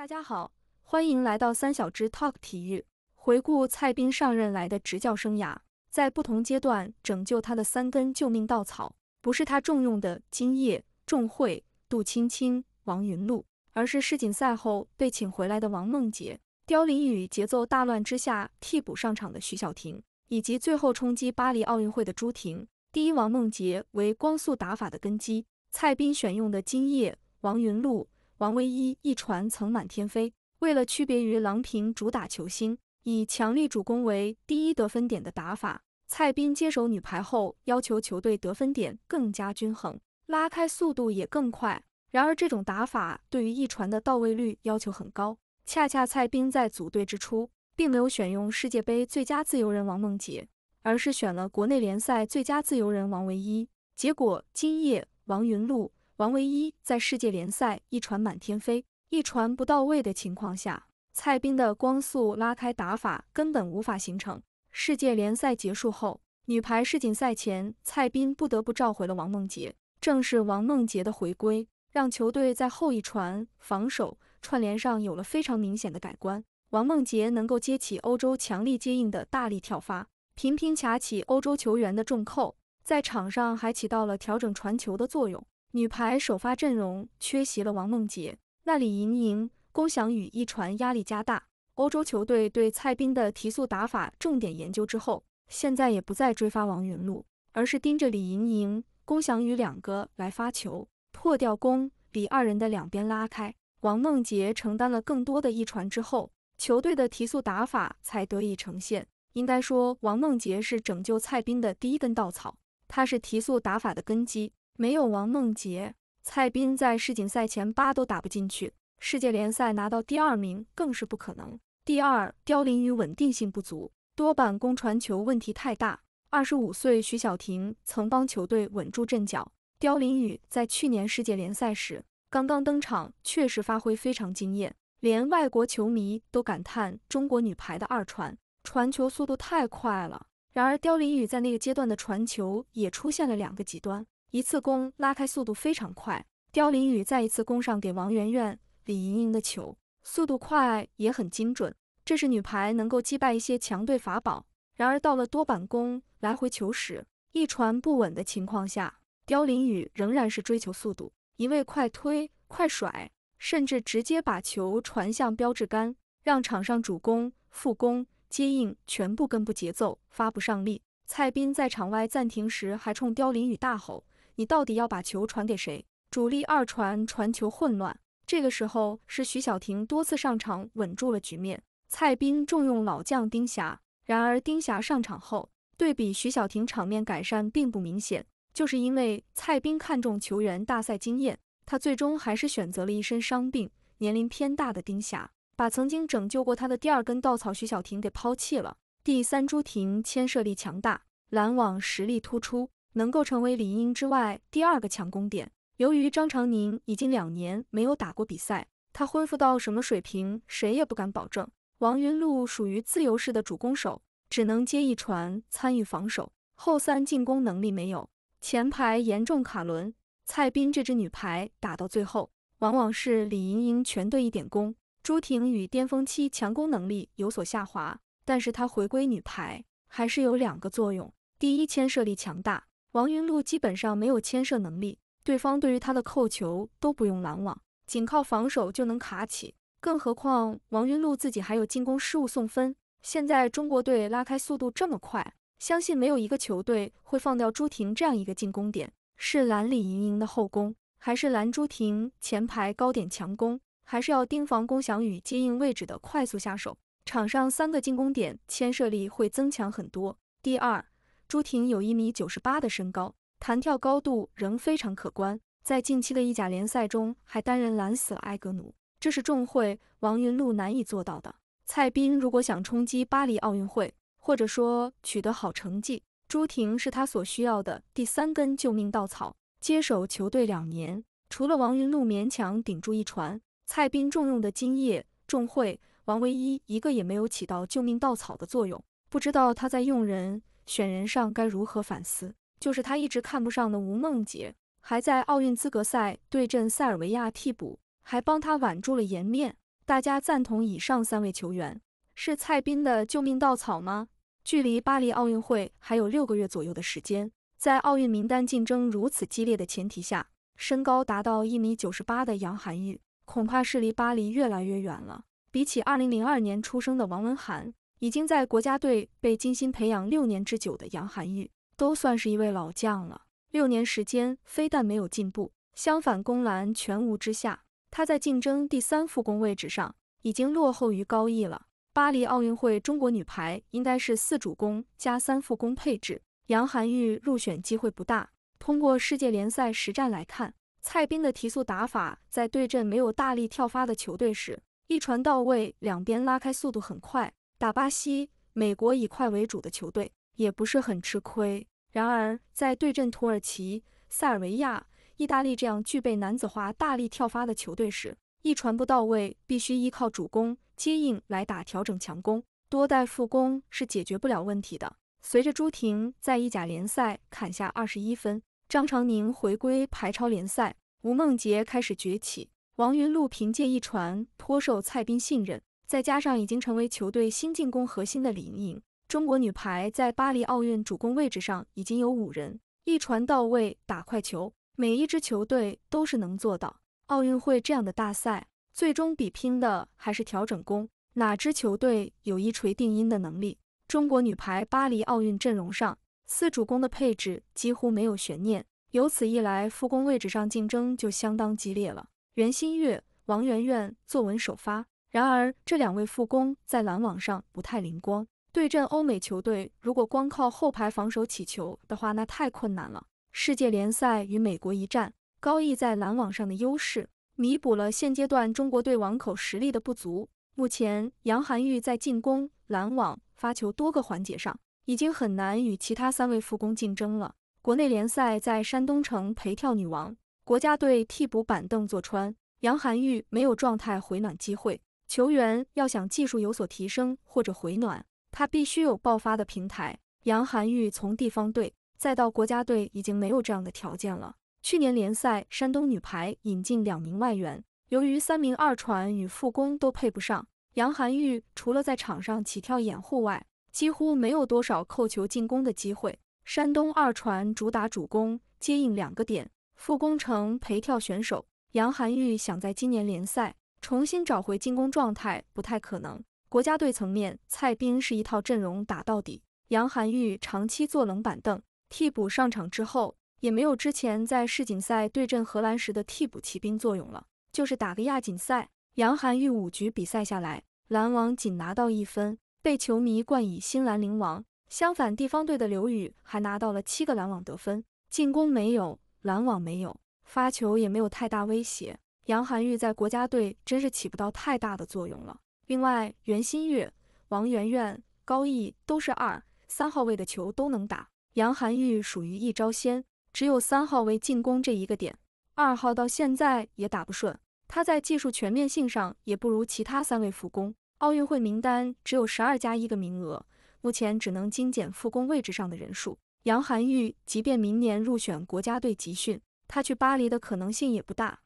大家好，欢迎来到三小只 Talk 体育。回顾蔡斌上任来的执教生涯，在不同阶段拯救他的三根救命稻草，不是他重用的金烨、仲慧、杜清清、王云露，而是世锦赛后被请回来的王梦洁、刁琳宇，节奏大乱之下替补上场的徐小婷，以及最后冲击巴黎奥运会的朱婷。第一，王梦洁为光速打法的根基，蔡斌选用的金烨、王云露。王唯一一传曾满天飞。为了区别于郎平主打球星以强力主攻为第一得分点的打法，蔡斌接手女排后要求球队得分点更加均衡，拉开速度也更快。然而，这种打法对于一传的到位率要求很高。恰恰蔡斌在组队之初并没有选用世界杯最佳自由人王梦洁，而是选了国内联赛最佳自由人王唯一。结果今夜，王云璐。王唯一在世界联赛一传满天飞，一传不到位的情况下，蔡斌的光速拉开打法根本无法形成。世界联赛结束后，女排世锦赛前，蔡斌不得不召回了王梦洁。正是王梦洁的回归，让球队在后一传防守串联上有了非常明显的改观。王梦洁能够接起欧洲强力接应的大力跳发，频频卡起欧洲球员的重扣，在场上还起到了调整传球的作用。女排首发阵容缺席了王梦洁，那李盈莹、龚翔宇一传压力加大。欧洲球队对蔡斌的提速打法重点研究之后，现在也不再追发王云露，而是盯着李盈莹、龚翔宇两个来发球，破掉龚李二人的两边拉开，王梦洁承担了更多的一传之后，球队的提速打法才得以呈现。应该说，王梦洁是拯救蔡斌的第一根稻草，她是提速打法的根基。没有王梦洁、蔡斌在世锦赛前八都打不进去，世界联赛拿到第二名更是不可能。第二，刁林雨稳定性不足，多板攻传球问题太大。二十五岁徐晓婷曾帮球队稳住阵脚，刁林雨在去年世界联赛时刚刚登场，确实发挥非常惊艳，连外国球迷都感叹中国女排的二传传球速度太快了。然而，刁林雨在那个阶段的传球也出现了两个极端。一次攻拉开速度非常快，刁琳雨再一次攻上给王媛媛、李盈莹的球，速度快也很精准，这是女排能够击败一些强队法宝。然而到了多板攻来回球时，一传不稳的情况下，刁琳雨仍然是追求速度，一味快推、快甩，甚至直接把球传向标志杆，让场上主攻、副攻接应全部跟不节奏，发不上力。蔡斌在场外暂停时还冲刁琳雨大吼。你到底要把球传给谁？主力二传传球混乱，这个时候是徐小婷多次上场稳住了局面。蔡斌重用老将丁霞，然而丁霞上场后，对比徐小婷，场面改善并不明显，就是因为蔡斌看中球员大赛经验，他最终还是选择了一身伤病、年龄偏大的丁霞，把曾经拯救过他的第二根稻草徐小婷给抛弃了。第三，朱婷牵涉力强大，拦网实力突出。能够成为李盈莹之外第二个强攻点。由于张常宁已经两年没有打过比赛，她恢复到什么水平，谁也不敢保证。王云璐属于自由式的主攻手，只能接一传，参与防守，后三进攻能力没有，前排严重卡轮。蔡斌这支女排打到最后，往往是李盈盈全队一点攻。朱婷与巅峰期强攻能力有所下滑，但是她回归女排还是有两个作用：第一，牵涉力强大。王云璐基本上没有牵涉能力，对方对于他的扣球都不用拦网，仅靠防守就能卡起。更何况王云璐自己还有进攻失误送分。现在中国队拉开速度这么快，相信没有一个球队会放掉朱婷这样一个进攻点。是拦李盈莹的后攻，还是拦朱婷前排高点强攻，还是要盯防龚翔宇接应位置的快速下手？场上三个进攻点牵涉力会增强很多。第二。朱婷有一米九十八的身高，弹跳高度仍非常可观，在近期的意甲联赛中还单人拦死了埃格努，这是众会王云露难以做到的。蔡斌如果想冲击巴黎奥运会，或者说取得好成绩，朱婷是他所需要的第三根救命稻草。接手球队两年，除了王云露勉强顶住一传，蔡斌重用的金叶、众会、王唯一一个也没有起到救命稻草的作用，不知道他在用人。选人上该如何反思？就是他一直看不上的吴梦洁，还在奥运资格赛对阵塞尔维亚替补，还帮他挽住了颜面。大家赞同以上三位球员是蔡斌的救命稻草吗？距离巴黎奥运会还有六个月左右的时间，在奥运名单竞争如此激烈的前提下，身高达到一米九十八的杨涵玉，恐怕是离巴黎越来越远了。比起二零零二年出生的王文涵。已经在国家队被精心培养六年之久的杨涵玉，都算是一位老将了。六年时间非但没有进步，相反攻篮全无之下，他在竞争第三副攻位置上已经落后于高意了。巴黎奥运会中国女排应该是四主攻加三副攻配置，杨涵玉入选机会不大。通过世界联赛实战来看，蔡斌的提速打法在对阵没有大力跳发的球队时，一传到位，两边拉开速度很快。打巴西，美国以快为主的球队也不是很吃亏。然而，在对阵土耳其、塞尔维亚、意大利这样具备男子化大力跳发的球队时，一传不到位，必须依靠主攻接应来打调整强攻，多带副攻是解决不了问题的。随着朱婷在意甲联赛砍下二十一分，张常宁回归排超联赛，吴梦洁开始崛起，王云璐凭借一传颇受蔡斌信任。再加上已经成为球队新进攻核心的李盈莹，中国女排在巴黎奥运主攻位置上已经有五人，一传到位，打快球，每一支球队都是能做到。奥运会这样的大赛，最终比拼的还是调整攻，哪支球队有一锤定音的能力？中国女排巴黎奥运阵容上四主攻的配置几乎没有悬念，由此一来，副攻位置上竞争就相当激烈了。袁心玥、王媛媛坐稳首发。然而，这两位副攻在拦网上不太灵光。对阵欧美球队，如果光靠后排防守起球的话，那太困难了。世界联赛与美国一战，高毅在拦网上的优势弥补了现阶段中国队网口实力的不足。目前，杨涵玉在进攻、拦网、发球多个环节上，已经很难与其他三位副攻竞争了。国内联赛在山东城陪跳女王，国家队替补板凳坐穿，杨涵玉没有状态回暖机会。球员要想技术有所提升或者回暖，他必须有爆发的平台。杨涵玉从地方队再到国家队，已经没有这样的条件了。去年联赛，山东女排引进两名外援，由于三名二传与副攻都配不上，杨涵玉除了在场上起跳掩护外，几乎没有多少扣球进攻的机会。山东二传主打主攻接应两个点，副攻成陪跳选手。杨涵玉想在今年联赛。重新找回进攻状态不太可能。国家队层面，蔡斌是一套阵容打到底，杨涵玉长期坐冷板凳，替补上场之后也没有之前在世锦赛对阵荷兰时的替补骑兵作用了。就是打个亚锦赛，杨涵玉五局比赛下来，篮网仅拿到一分，被球迷冠以新兰陵王。相反，地方队的刘宇还拿到了七个篮网得分，进攻没有，拦网没有，发球也没有太大威胁。杨涵玉在国家队真是起不到太大的作用了。另外，袁心玥、王媛媛、高毅都是二、三号位的球都能打，杨涵玉属于一招鲜，只有三号位进攻这一个点，二号到现在也打不顺。他在技术全面性上也不如其他三位副攻。奥运会名单只有十二加一个名额，目前只能精简副攻位置上的人数。杨涵玉即便明年入选国家队集训，他去巴黎的可能性也不大。